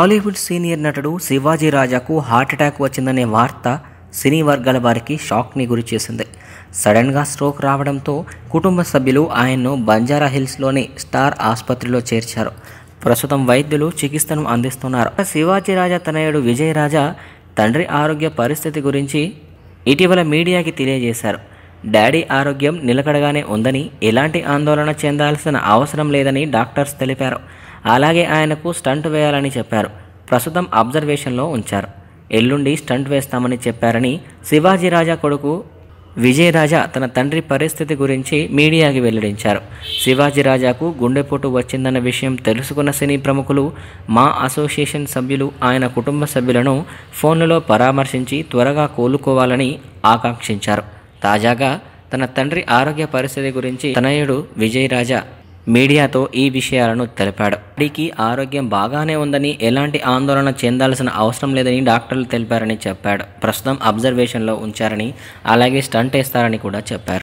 Tollywood senior నటుడు Shivaji రాజాకు heart attack వచ్చిందనే వార్త సినీ వర్గాల వారికి షాక్ని గురి చేసింది సడన్గా స్ట్రోక్ రావడంతో కుటుంబ సభ్యులు ఆయన్ను బంజారా హిల్స్లోని స్టార్ ఆసుపత్రిలో చేర్చారు ప్రస్తుతం వైద్యులు చికిత్సను అందిస్తున్నారు శివాజీ రాజా తనయుడు విజయరాజా రాజా తండ్రి ఆరోగ్య పరిస్థితి గురించి ఇటీవల మీడియాకి తెలియజేశారు డాడీ ఆరోగ్యం నిలకడగానే ఉందని ఎలాంటి ఆందోళన చెందాల్సిన అవసరం లేదని డాక్టర్స్ తెలిపారు అలాగే ఆయనకు స్టంట్ వేయాలని చెప్పారు ప్రస్తుతం అబ్జర్వేషన్లో ఉంచారు ఎల్లుండి స్టంట్ వేస్తామని చెప్పారని శివాజీ రాజా కొడుకు విజయరాజా తన తండ్రి పరిస్థితి గురించి మీడియాకి వెల్లడించారు శివాజీ రాజాకు గుండెపోటు వచ్చిందన్న విషయం తెలుసుకున్న సినీ ప్రముఖులు మా అసోసియేషన్ సభ్యులు ఆయన కుటుంబ సభ్యులను ఫోన్లలో పరామర్శించి త్వరగా కోలుకోవాలని ఆకాంక్షించారు తాజాగా తన తండ్రి ఆరోగ్య పరిస్థితి గురించి తనయుడు విజయరాజా మీడియాతో ఈ విషయాలను తెలిపాడు వాడికి ఆరోగ్యం బాగానే ఉందని ఎలాంటి ఆందోళన చెందాల్సిన అవసరం లేదని డాక్టర్లు తెలిపారని చెప్పాడు ప్రస్తుతం అబ్జర్వేషన్లో ఉంచారని అలాగే స్టంట్ వేస్తారని కూడా చెప్పారు